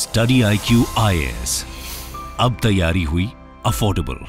study I Q I अब तैयारी हुई अफोर्डेबल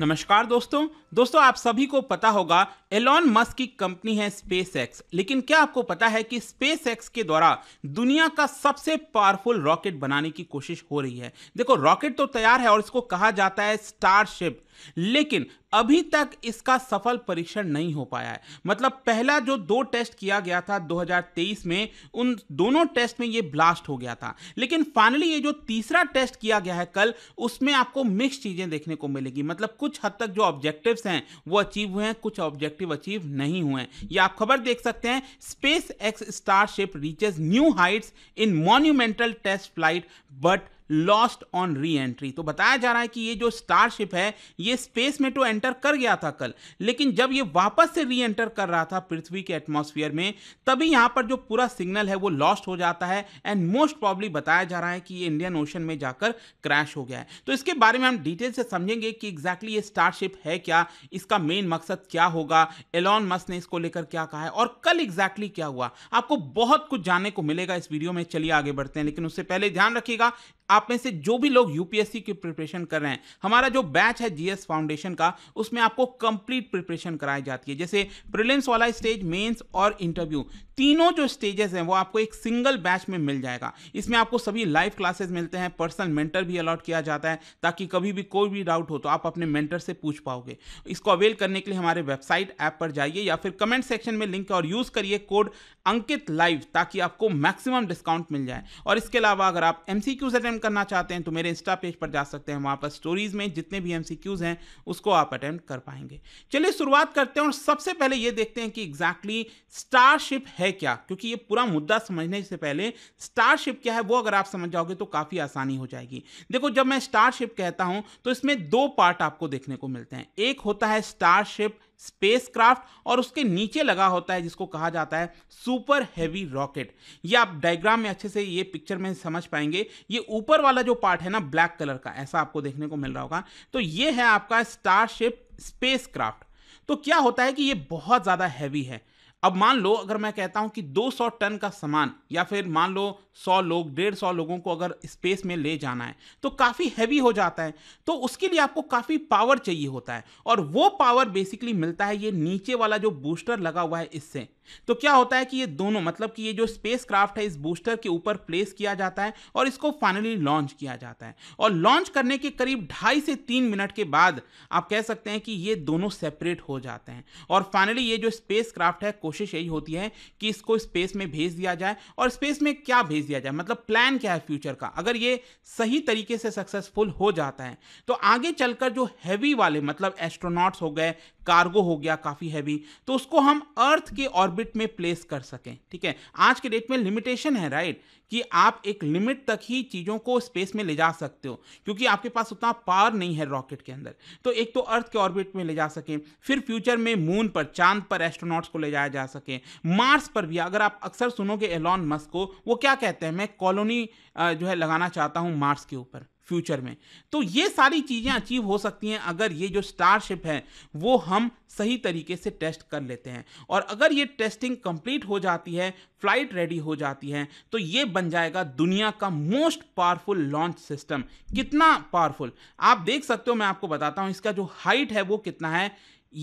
नमस्कार दोस्तों दोस्तों आप सभी को पता होगा एलोन मस्क की कंपनी है स्पेस एक्स लेकिन क्या आपको पता है कि स्पेस एक्स के द्वारा दुनिया का सबसे पावरफुल रॉकेट बनाने की कोशिश हो रही है देखो रॉकेट तो तैयार है और इसको कहा जाता है स्टारशिप लेकिन अभी तक इसका सफल परीक्षण नहीं हो पाया है मतलब पहला जो दो टेस्ट किया गया था 2023 में उन दोनों टेस्ट में ये ब्लास्ट हो गया था लेकिन फाइनली ये जो तीसरा टेस्ट किया गया है कल उसमें आपको मिक्स चीजें देखने को मिलेगी मतलब कुछ हद तक जो ऑब्जेक्टिव हैं वो अचीव हुए हैं कुछ ऑब्जेक्टिव अचीव नहीं हुए हैं ये आप खबर देख सकते हैं SpaceX Starship reaches new heights in monumental test flight but lost on reentry तो बताया जा रहा है कि ये जो स्टारशिप है ये स्पेस में तो एंटर कर गया था कल लेकिन जब ये वापस से री एंटर कर रहा था पृथ्वी के एटमोसफियर में तभी यहां पर जो पूरा सिग्नल है वो लॉस्ट हो जाता है एंड मोस्ट प्रॉब्ली बताया जा रहा है कि ये इंडियन ओशन में जाकर क्रैश हो गया है तो इसके बारे में हम डिटेल से समझेंगे कि एग्जैक्टली ये स्टारशिप है क्या इसका मेन मकसद क्या होगा एलॉन मस्क ने इसको लेकर क्या कहा है और कल एग्जैक्टली क्या हुआ आपको बहुत कुछ जानने को मिलेगा इस वीडियो में चलिए आगे बढ़ते हैं लेकिन उससे पहले ध्यान रखिएगा आप में से जो भी लोग यूपीएससी की प्रिपरेशन कर रहे हैं हमारा जो बैच है जीएस फाउंडेशन का उसमें आपको कंप्लीट प्रिपरेशन कराई जाती है जैसे प्रिलिम्स वाला स्टेज मेंस और इंटरव्यू तीनों जो स्टेजेस हैं वो आपको एक सिंगल बैच में मिल जाएगा इसमें आपको सभी लाइव क्लासेस मिलते हैं पर्सनल मेंटर भी अलॉट किया जाता है ताकि कभी भी कोई भी डाउट हो तो आप अपने मेंटर से पूछ पाओगे इसको अवेल करने के लिए हमारे वेबसाइट ऐप पर जाइए या फिर कमेंट सेक्शन में लिंक और यूज़ करिए कोड अंकित लाइव ताकि आपको मैक्सिमम डिस्काउंट मिल जाए और इसके अलावा अगर आप एम सी करना चाहते हैं तो मेरे इंस्टा पेज पर जा सकते हैं वहाँ पर स्टोरीज में जितने भी एम हैं उसको आप अटेंड कर पाएंगे चलिए शुरुआत करते हैं और सबसे पहले ये देखते हैं कि एग्जैक्टली स्टारशिप है है क्या क्योंकि ये पूरा मुद्दा समझने से पहले स्टारशिप क्या है वो अगर आप समझ जाओगे तो काफ़ी आसानी हो जाएगी देखो जब मैं स्टारशिप कहता हूं तो इसमें दो पार्ट आपको देखने को मिलते हैं एक होता है स्टारशिप स्पेसक्राफ्ट और उसके नीचे लगा होता है जिसको कहा जाता है सुपर हैवी रॉकेट ये आप डायग्राम में अच्छे से ये पिक्चर में समझ पाएंगे ये ऊपर वाला जो पार्ट है ना ब्लैक कलर का ऐसा आपको देखने को मिल रहा होगा तो ये है आपका स्टारशिप स्पेसक्राफ्ट तो क्या होता है कि ये बहुत ज़्यादा हैवी है अब मान लो अगर मैं कहता हूं कि 200 टन का सामान या फिर मान लो 100 लोग डेढ़ सौ लोगों को अगर स्पेस में ले जाना है तो काफ़ी हैवी हो जाता है तो उसके लिए आपको काफ़ी पावर चाहिए होता है और वो पावर बेसिकली मिलता है ये नीचे वाला जो बूस्टर लगा हुआ है इससे तो क्या होता है कि ये दोनों मतलब कि ये जो स्पेस क्राफ्ट है इस बूस्टर के ऊपर प्लेस किया जाता है और इसको फाइनली लॉन्च किया जाता है और लॉन्च करने के करीब ढाई से तीन मिनट के बाद आप कह सकते हैं कि ये दोनों सेपरेट हो जाते हैं और फाइनली ये जो स्पेस क्राफ्ट है कोशिश यही होती है कि इसको स्पेस में भेज दिया जाए और स्पेस में क्या भेज दिया जाए मतलब प्लान क्या है फ्यूचर का अगर ये सही तरीके से सक्सेसफुल हो जाता है तो आगे चलकर जो हैवी वाले मतलब एस्ट्रोनॉट्स हो गए कार्गो हो गया काफ़ी हैवी तो उसको हम अर्थ के और ऑर्बिट में प्लेस कर सकें ठीक है आज के डेट में लिमिटेशन है राइट कि आप एक लिमिट तक ही चीज़ों को स्पेस में ले जा सकते हो क्योंकि आपके पास उतना पावर नहीं है रॉकेट के अंदर तो एक तो अर्थ के ऑर्बिट में ले जा सकें फिर फ्यूचर में मून पर चांद पर एस्ट्रोनॉट्स को ले जाया जा सके मार्स पर भी अगर आप अक्सर सुनोगे एलॉन मस्क को वो क्या कहते हैं मैं कॉलोनी जो है लगाना चाहता हूँ मार्स के ऊपर फ्यूचर में तो ये सारी चीज़ें अचीव हो सकती हैं अगर ये जो स्टारशिप है वो हम सही तरीके से टेस्ट कर लेते हैं और अगर ये टेस्टिंग कंप्लीट हो जाती है फ्लाइट रेडी हो जाती है तो ये बन जाएगा दुनिया का मोस्ट पावरफुल लॉन्च सिस्टम कितना पावरफुल आप देख सकते हो मैं आपको बताता हूँ इसका जो हाइट है वो कितना है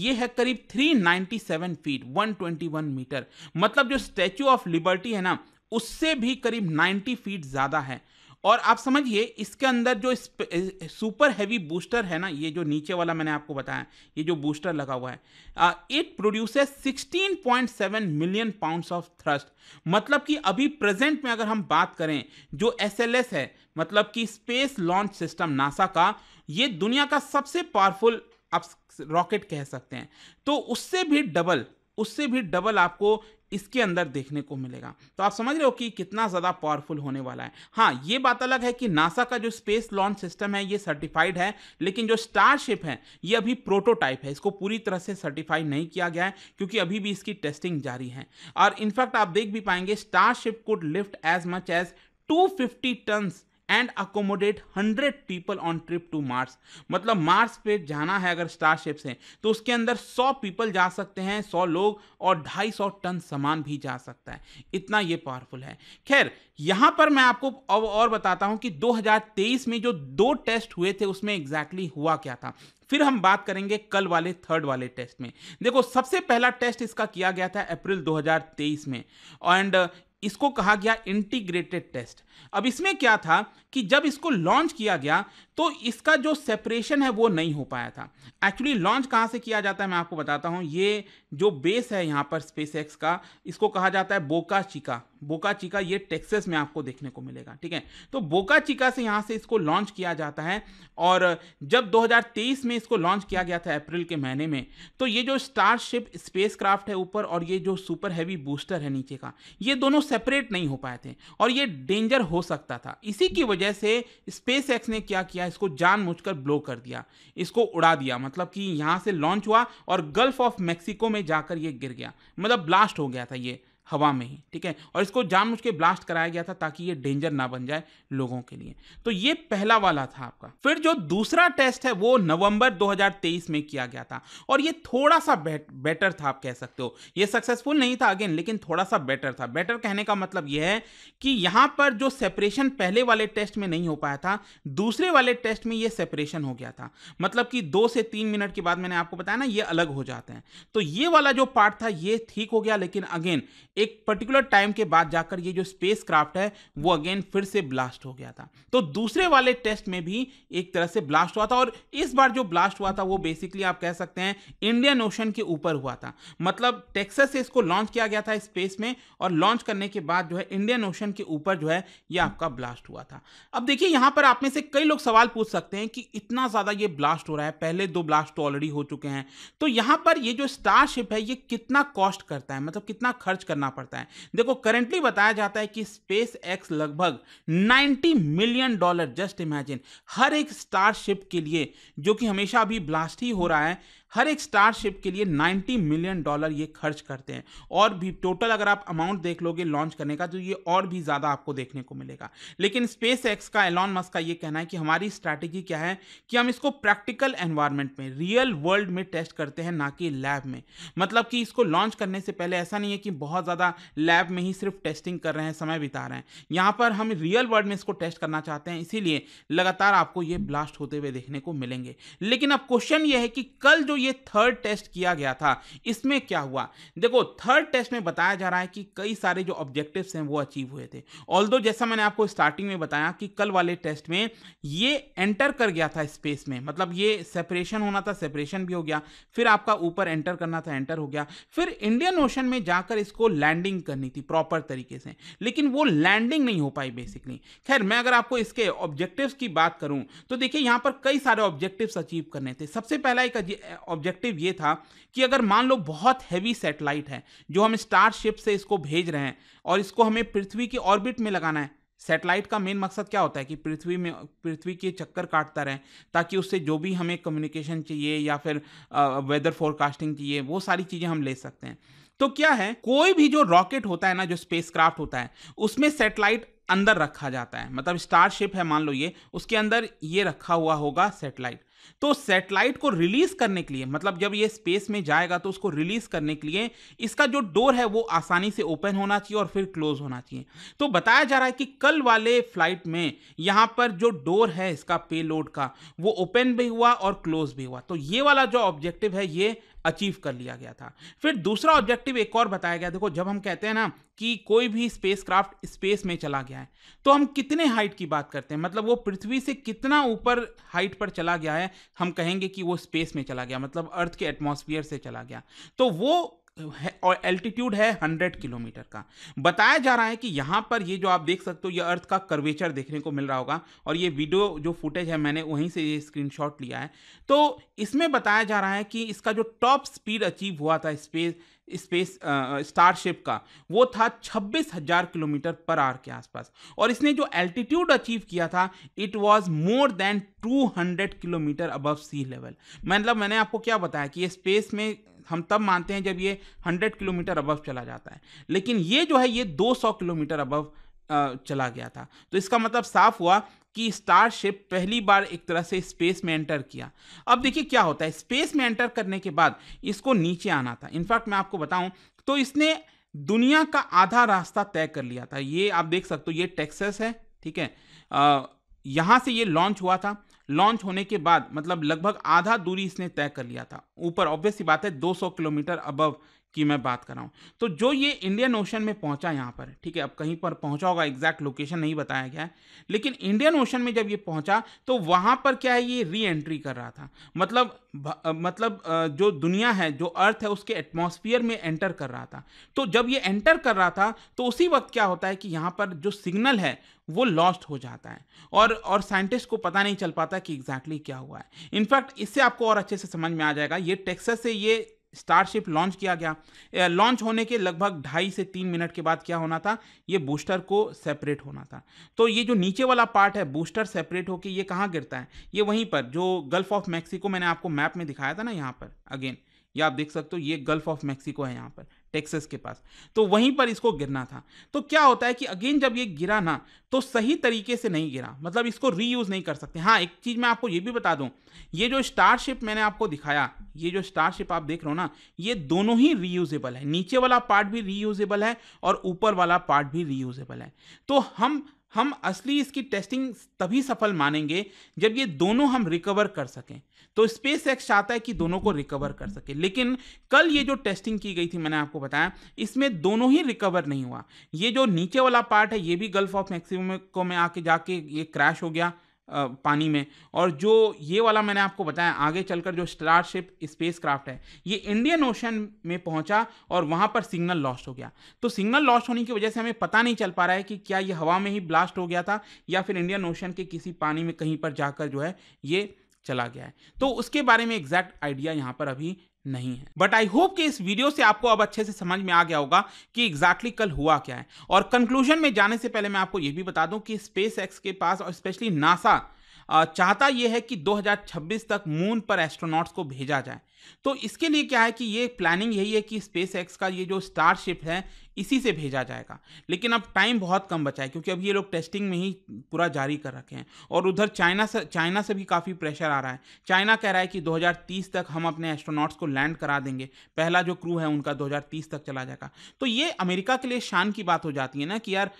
ये है करीब 397 फीट 121 मीटर मतलब जो स्टैचू ऑफ लिबर्टी है ना उससे भी करीब 90 फीट ज़्यादा है और आप समझिए इसके अंदर जो सुपर हैवी बूस्टर है ना ये जो नीचे वाला मैंने आपको बताया ये जो बूस्टर लगा हुआ है it produces 16.7 million pounds of thrust मतलब कि अभी प्रेजेंट में अगर हम बात करें जो एस है मतलब कि स्पेस लॉन्च सिस्टम नासा का ये दुनिया का सबसे पावरफुल आप रॉकेट कह सकते हैं तो उससे भी डबल उससे भी डबल आपको इसके अंदर देखने को मिलेगा तो आप समझ रहे हो कि कितना ज़्यादा पावरफुल होने वाला है हाँ ये बात अलग है कि नासा का जो स्पेस लॉन्च सिस्टम है ये सर्टिफाइड है लेकिन जो स्टारशिप है ये अभी प्रोटोटाइप है इसको पूरी तरह से सर्टिफाई नहीं किया गया है क्योंकि अभी भी इसकी टेस्टिंग जारी है और इनफैक्ट आप देख भी पाएंगे Starship could lift as much as 250 tons and accommodate hundred people on trip to Mars मतलब मार्स पे जाना है अगर स्टारशिप से तो उसके अंदर सौ पीपल जा सकते हैं सौ लोग और ढाई सौ टन सामान भी जा सकता है इतना ये पावरफुल है खैर यहां पर मैं आपको अब और बताता हूं कि 2023 में जो दो टेस्ट हुए थे उसमें एग्जैक्टली exactly हुआ क्या था फिर हम बात करेंगे कल वाले थर्ड वाले टेस्ट में देखो सबसे पहला टेस्ट इसका किया गया था अप्रैल 2023 में एंड इसको कहा गया इंटीग्रेटेड टेस्ट अब इसमें क्या था कि जब इसको लॉन्च किया गया तो इसका जो सेपरेशन है वो नहीं हो पाया था एक्चुअली लॉन्च कहाँ से किया जाता है मैं आपको बताता हूँ ये जो बेस है यहाँ पर स्पेस का इसको कहा जाता है बोका चिका बोका चिका ये टेक्सस में आपको देखने को मिलेगा ठीक है तो बोका चिका से यहाँ से इसको लॉन्च किया जाता है और जब 2023 में इसको लॉन्च किया गया था अप्रैल के महीने में तो ये जो स्टारशिप स्पेसक्राफ्ट है ऊपर और ये जो सुपर हैवी बूस्टर है नीचे का ये दोनों सेपरेट नहीं हो पाए थे और ये डेंजर हो सकता था इसी की वजह से स्पेस ने क्या किया इसको जानबूझकर ब्लो कर दिया इसको उड़ा दिया मतलब कि यहाँ से लॉन्च हुआ और गल्फ ऑफ मैक्सिको में जाकर ये गिर गया मतलब ब्लास्ट हो गया था ये हवा में ही ठीक है और इसको जान के ब्लास्ट कराया गया था ताकि ये डेंजर ना बन जाए लोगों के लिए तो ये पहला वाला था आपका फिर जो दूसरा टेस्ट है वो नवंबर 2023 में किया गया था और ये थोड़ा सा बेट, बेटर था आप कह सकते हो ये सक्सेसफुल नहीं था अगेन लेकिन थोड़ा सा बेटर था बेटर कहने का मतलब यह है कि यहां पर जो सेपरेशन पहले वाले टेस्ट में नहीं हो पाया था दूसरे वाले टेस्ट में यह सेपरेशन हो गया था मतलब कि दो से तीन मिनट के बाद मैंने आपको बताया ना ये अलग हो जाते हैं तो ये वाला जो पार्ट था ये ठीक हो गया लेकिन अगेन एक पर्टिकुलर टाइम के बाद जाकर ये जो स्पेस क्राफ्ट है वो अगेन फिर से ब्लास्ट हो गया था तो दूसरे वाले टेस्ट में भी एक तरह से ब्लास्ट हुआ था और इस बार जो ब्लास्ट हुआ था वो बेसिकली आप कह सकते हैं इंडियन ओशन के ऊपर हुआ था मतलब टेक्सस से इसको लॉन्च किया गया था स्पेस में और लॉन्च करने के बाद जो है इंडियन ओशन के ऊपर जो है ये आपका ब्लास्ट हुआ था अब देखिए यहां पर आप में से कई लोग सवाल पूछ सकते हैं कि इतना ज़्यादा ये ब्लास्ट हो रहा है पहले दो ब्लास्ट तो ऑलरेडी हो चुके हैं तो यहां पर ये जो स्टारशिप है ये कितना कॉस्ट करता है मतलब कितना खर्च करना पड़ता है देखो करंटली बताया जाता है कि स्पेस एक्स लगभग 90 मिलियन डॉलर जस्ट इमेजिन हर एक स्टारशिप के लिए जो कि हमेशा अभी ब्लास्ट ही हो रहा है हर एक स्टारशिप के लिए 90 मिलियन डॉलर ये खर्च करते हैं और भी टोटल अगर आप अमाउंट देख लोगे लॉन्च करने का तो ये और भी ज़्यादा आपको देखने को मिलेगा लेकिन स्पेस एक्स का एलॉन मस्क का ये कहना है कि हमारी स्ट्रैटेजी क्या है कि हम इसको प्रैक्टिकल एनवायरमेंट में रियल वर्ल्ड में टेस्ट करते हैं ना कि लैब में मतलब कि इसको लॉन्च करने से पहले ऐसा नहीं है कि बहुत ज़्यादा लैब में ही सिर्फ टेस्टिंग कर रहे हैं समय बिता रहे हैं यहाँ पर हम रियल वर्ल्ड में इसको टेस्ट करना चाहते हैं इसीलिए लगातार आपको ये ब्लास्ट होते हुए देखने को मिलेंगे लेकिन अब क्वेश्चन ये है कि कल जो ये थर्ड टेस्ट किया गया था इसमें क्या हुआ देखो थर्ड टेस्ट में बताया जा रहा है कि कई सारे जो ऑब्जेक्टिव्स हैं वो अचीव हुए थे ऑल जैसा मैंने आपको स्टार्टिंग में बताया कि कल वाले टेस्ट में ये एंटर कर गया था स्पेस में मतलब ये सेपरेशन होना था सेपरेशन भी हो गया फिर आपका ऊपर एंटर करना था एंटर हो गया फिर इंडियन ओशन में जाकर इसको लैंडिंग करनी थी प्रॉपर तरीके से लेकिन वो लैंडिंग नहीं हो पाई बेसिकली खैर मैं अगर आपको इसके ऑब्जेक्टिव्स की बात करूं तो देखिए यहां पर कई सारे ऑब्जेक्टिव्स अचीव करने थे सबसे पहला एक ऑब्जेक्टिव ये था कि अगर मान लो बहुत हैवी सेटेलाइट है जो हम स्टारशिप से इसको भेज रहे हैं और इसको हमें पृथ्वी के ऑर्बिट में लगाना है सैटेलाइट का मेन मकसद क्या होता है कि पृथ्वी में पृथ्वी के चक्कर काटता रहे ताकि उससे जो भी हमें कम्युनिकेशन चाहिए या फिर वेदर फोरकास्टिंग चाहिए वो सारी चीज़ें हम ले सकते हैं तो क्या है कोई भी जो रॉकेट होता है ना जो स्पेसक्राफ्ट होता है उसमें सैटेलाइट अंदर रखा जाता है मतलब स्टारशिप है मान लो ये उसके अंदर ये रखा हुआ होगा सैटेलाइट तो सैटेलाइट को रिलीज करने के लिए मतलब जब ये स्पेस में जाएगा तो उसको रिलीज करने के लिए इसका जो डोर है वो आसानी से ओपन होना चाहिए और फिर क्लोज होना चाहिए तो बताया जा रहा है कि कल वाले फ्लाइट में यहाँ पर जो डोर है इसका पेलोड का वो ओपन भी हुआ और क्लोज भी हुआ तो ये वाला जो ऑब्जेक्टिव है ये अचीव कर लिया गया था फिर दूसरा ऑब्जेक्टिव एक और बताया गया देखो जब हम कहते हैं ना कि कोई भी स्पेसक्राफ्ट स्पेस में चला गया है तो हम कितने हाइट की बात करते हैं मतलब वो पृथ्वी से कितना ऊपर हाइट पर चला गया है हम कहेंगे कि वो स्पेस में चला गया मतलब अर्थ के एटमॉस्फेयर से चला गया तो वो और एल्टीट्यूड है हंड्रेड किलोमीटर का बताया जा रहा है कि यहाँ पर ये जो आप देख सकते हो ये अर्थ का कर्वेचर देखने को मिल रहा होगा और ये वीडियो जो फुटेज है मैंने वहीं से ये स्क्रीनशॉट लिया है तो इसमें बताया जा रहा है कि इसका जो टॉप स्पीड अचीव हुआ था स्पेस स्पेस स्टारशिप का वो था छब्बीस हजार किलोमीटर पर आर के आसपास और इसने जो एल्टीट्यूड अचीव किया था it was more than 200 kilometre above sea level मतलब मैंने आपको क्या बताया कि ये स्पेस में हम तब मानते हैं जब ये 100 किलोमीटर अबव चला जाता है लेकिन ये जो है ये 200 किलोमीटर अबव चला गया था तो इसका मतलब साफ हुआ कि स्टारशिप पहली बार एक तरह से स्पेस में एंटर किया अब देखिए क्या होता है स्पेस में एंटर करने के बाद इसको नीचे आना था इनफैक्ट मैं आपको बताऊं तो इसने दुनिया का आधा रास्ता तय कर लिया था ये आप देख सकते हो ये टेक्सस है ठीक है यहां से ये लॉन्च हुआ था लॉन्च होने के बाद मतलब लगभग आधा दूरी इसने तय कर लिया था ऊपर ऑब्वियस सी बात है 200 किलोमीटर अबव की मैं बात कर रहा हूँ तो जो ये इंडियन ओशन में पहुँचा यहाँ पर ठीक है अब कहीं पर पहुँचा होगा एग्जैक्ट लोकेशन नहीं बताया गया है लेकिन इंडियन ओशन में जब ये पहुँचा तो वहाँ पर क्या है ये री एंट्री कर रहा था मतलब मतलब जो दुनिया है जो अर्थ है उसके एटमोसफियर में एंटर कर रहा था तो जब ये एंटर कर रहा था तो उसी वक्त क्या होता है कि यहाँ पर जो सिग्नल है वो लॉस्ट हो जाता है और और साइंटिस्ट को पता नहीं चल पाता कि एग्जैक्टली exactly क्या हुआ है इनफैक्ट इससे आपको और अच्छे से समझ में आ जाएगा ये टेक्सस से ये स्टारशिप लॉन्च किया गया लॉन्च होने के लगभग ढाई से तीन मिनट के बाद क्या होना था ये बूस्टर को सेपरेट होना था तो ये जो नीचे वाला पार्ट है बूस्टर सेपरेट होकर ये कहाँ गिरता है ये वहीं पर जो गल्फ ऑफ मैक्सिको मैंने आपको मैप में दिखाया था ना यहाँ पर अगेन ये आप देख सकते हो ये गल्फ ऑफ मैक्सिको है यहाँ पर टेक्सस के पास तो वहीं पर इसको गिरना था तो क्या होता है कि अगेन जब ये गिरा ना तो सही तरीके से नहीं गिरा मतलब इसको रीयूज़ नहीं कर सकते हाँ एक चीज़ मैं आपको ये भी बता दूँ ये जो स्टारशिप मैंने आपको दिखाया ये जो स्टारशिप आप देख रहे हो ना ये दोनों ही रीयूजेबल है नीचे वाला पार्ट भी रीयूजेबल है और ऊपर वाला पार्ट भी रीयूजेबल है तो हम हम असली इसकी टेस्टिंग तभी सफल मानेंगे जब ये दोनों हम रिकवर कर सकें तो स्पेस एक्स चाहता है कि दोनों को रिकवर कर सके लेकिन कल ये जो टेस्टिंग की गई थी मैंने आपको बताया इसमें दोनों ही रिकवर नहीं हुआ ये जो नीचे वाला पार्ट है ये भी गल्फ ऑफ मैक्सिमम को में आके जाके ये क्रैश हो गया पानी में और जो ये वाला मैंने आपको बताया आगे चलकर जो स्टारशिप स्पेस क्राफ्ट है ये इंडियन ओशन में पहुंचा और वहाँ पर सिग्नल लॉस्ट हो गया तो सिग्नल लॉस्ट होने की वजह से हमें पता नहीं चल पा रहा है कि क्या ये हवा में ही ब्लास्ट हो गया था या फिर इंडियन ओशन के किसी पानी में कहीं पर जाकर जो है ये चला गया है तो उसके बारे में एग्जैक्ट आइडिया यहाँ पर अभी नहीं है बट आई होप कि इस वीडियो से आपको अब अच्छे से समझ में आ गया होगा कि एग्जैक्टली exactly कल हुआ क्या है और कंक्लूजन में जाने से पहले मैं आपको यह भी बता दूं कि स्पेस एक्स के पास और स्पेशली नासा चाहता यह है कि 2026 तक मून पर एस्ट्रोनॉट्स को भेजा जाए तो इसके लिए क्या है कि ये प्लानिंग यही है कि स्पेस एक्स का ये जो स्टारशिप है इसी से भेजा जाएगा लेकिन अब टाइम बहुत कम बचा है क्योंकि अब ये लोग टेस्टिंग में ही पूरा जारी कर रखे हैं और उधर चाइना से चाइना से भी काफ़ी प्रेशर आ रहा है चाइना कह रहा है कि 2030 तक हम अपने एस्ट्रोनॉट्स को लैंड करा देंगे पहला जो क्रू है उनका 2030 तक चला जाएगा तो ये अमेरिका के लिए शान की बात हो जाती है ना कि यार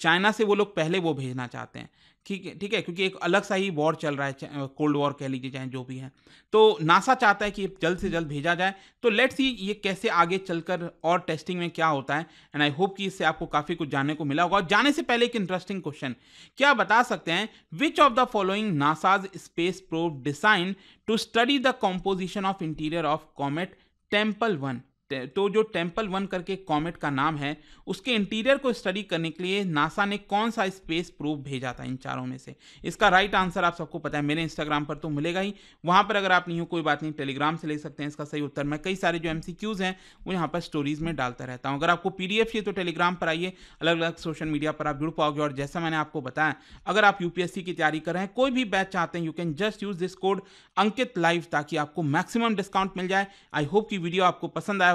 चाइना से वो लोग पहले वो भेजना चाहते हैं ठीक है ठीक है क्योंकि एक अलग सा ही वॉर चल रहा है कोल्ड वॉर कह लीजिए चाहे जो भी है तो नासा चाहता है कि जल्द से जल्द भेजा जाए तो लेट्स सी ये कैसे आगे चलकर और टेस्टिंग में क्या होता है एंड आई होप कि इससे आपको काफ़ी कुछ जानने को मिला होगा और जाने से पहले एक इंटरेस्टिंग क्वेश्चन क्या बता सकते हैं which of the following NASA's space probe designed to study the composition of interior of comet temple one तो जो टेम्पल वन करके कॉमेट का नाम है उसके इंटीरियर को स्टडी करने के लिए नासा ने कौन सा स्पेस प्रूफ भेजा था इन चारों में से इसका राइट आंसर आप सबको पता है मेरे इंस्टाग्राम पर तो मिलेगा ही वहाँ पर अगर आप नहीं हो कोई बात नहीं टेलीग्राम से ले सकते हैं इसका सही उत्तर मैं कई सारे जो एम हैं वो यहाँ पर स्टोरीज में डालता रहता हूँ अगर आपको पी चाहिए तो टेलीग्राम पर आइए अलग अलग सोशल मीडिया पर आप जुड़ पाओगे और जैसा मैंने आपको बताया अगर आप यूपीएससी की तैयारी कर रहे हैं कोई भी बैच चाहते हैं you can just use this code Ankit live ताकि आपको मैक्सिमम डिस्काउंट मिल जाए आई होप कि वीडियो आपको पसंद आया